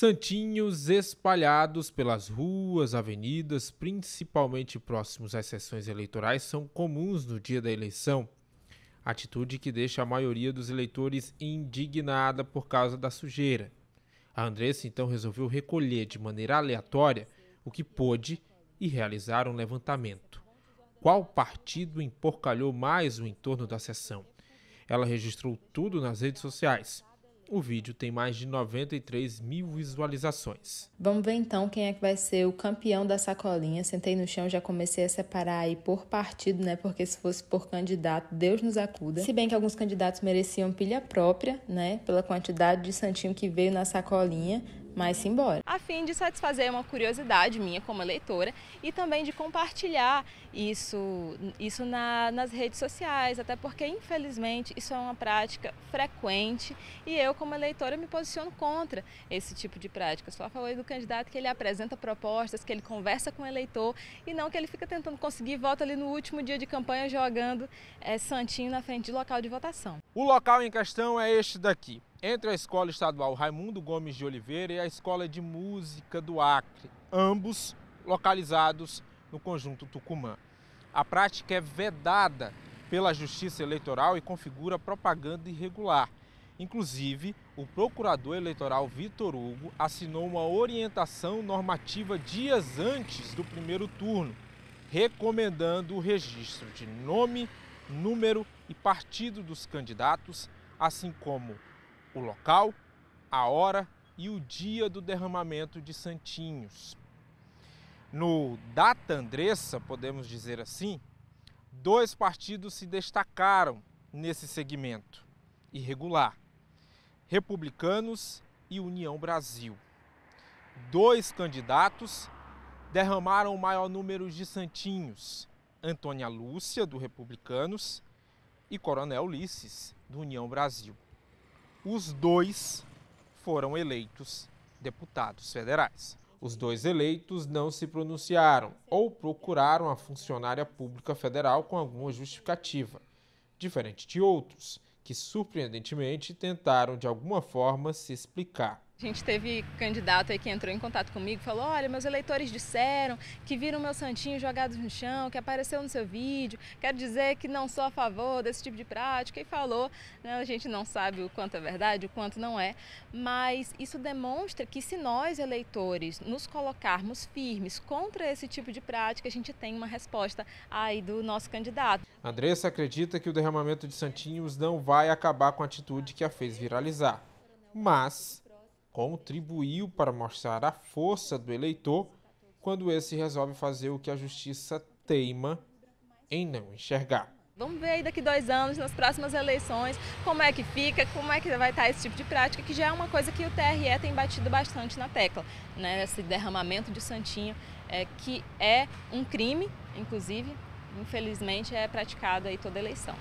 Santinhos espalhados pelas ruas, avenidas, principalmente próximos às sessões eleitorais, são comuns no dia da eleição. Atitude que deixa a maioria dos eleitores indignada por causa da sujeira. A Andressa então resolveu recolher de maneira aleatória o que pôde e realizar um levantamento. Qual partido emporcalhou mais o entorno da sessão? Ela registrou tudo nas redes sociais o vídeo tem mais de 93 mil visualizações. Vamos ver então quem é que vai ser o campeão da sacolinha. Sentei no chão, já comecei a separar aí por partido, né? Porque se fosse por candidato, Deus nos acuda. Se bem que alguns candidatos mereciam pilha própria, né? Pela quantidade de santinho que veio na sacolinha mas simbora. A fim de satisfazer uma curiosidade minha como leitora e também de compartilhar isso, isso na, nas redes sociais, até porque infelizmente isso é uma prática frequente e eu como leitora me posiciono contra esse tipo de prática. só falei do candidato que ele apresenta propostas, que ele conversa com o eleitor e não que ele fica tentando conseguir voto ali no último dia de campanha jogando é, santinho na frente do local de votação. O local em questão é este daqui entre a Escola Estadual Raimundo Gomes de Oliveira e a Escola de Música do Acre, ambos localizados no conjunto Tucumã. A prática é vedada pela Justiça Eleitoral e configura propaganda irregular. Inclusive, o procurador eleitoral Vitor Hugo assinou uma orientação normativa dias antes do primeiro turno, recomendando o registro de nome, número e partido dos candidatos, assim como o local, a hora e o dia do derramamento de santinhos. No Data Andressa, podemos dizer assim, dois partidos se destacaram nesse segmento irregular: Republicanos e União Brasil. Dois candidatos derramaram o maior número de santinhos: Antônia Lúcia, do Republicanos, e Coronel Ulisses, do União Brasil os dois foram eleitos deputados federais. Os dois eleitos não se pronunciaram ou procuraram a funcionária pública federal com alguma justificativa, diferente de outros que surpreendentemente tentaram de alguma forma se explicar. A gente teve candidato aí que entrou em contato comigo, falou: "Olha, meus eleitores disseram que viram meu santinho jogados no chão, que apareceu no seu vídeo. Quero dizer que não sou a favor desse tipo de prática". E falou, né, a gente não sabe o quanto é verdade, o quanto não é, mas isso demonstra que se nós eleitores nos colocarmos firmes contra esse tipo de prática, a gente tem uma resposta aí do nosso candidato. Andressa acredita que o derramamento de santinhos não vai acabar com a atitude que a fez viralizar. Mas contribuiu para mostrar a força do eleitor quando esse resolve fazer o que a justiça teima em não enxergar. Vamos ver aí daqui dois anos, nas próximas eleições, como é que fica, como é que vai estar esse tipo de prática, que já é uma coisa que o TRE tem batido bastante na tecla, né? Esse derramamento de santinho, é, que é um crime, inclusive, infelizmente é praticado aí toda eleição.